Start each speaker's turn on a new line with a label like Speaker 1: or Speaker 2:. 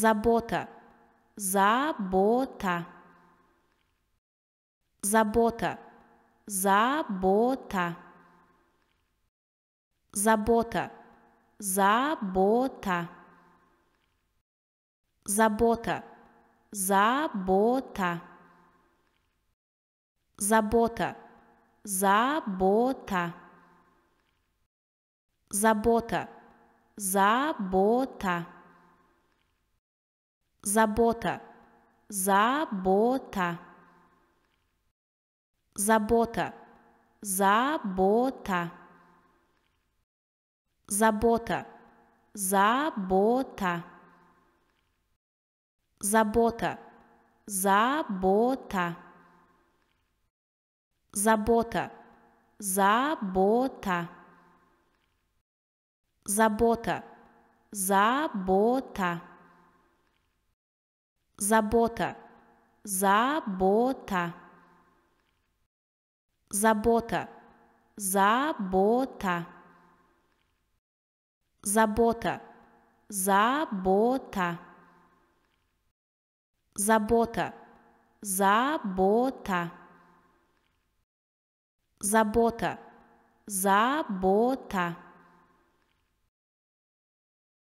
Speaker 1: Забота. Забота. Забота. Забота. Забота. Забота. Забота. Забота. Забота. Забота. Забота. Забота. Забота. Забота. Забота. Забота. Забота. Забота. Забота. Забота. Забота. Забота. Забота. Забота забота, забота, забота, забота, забота, забота, забота, забота, забота, забота.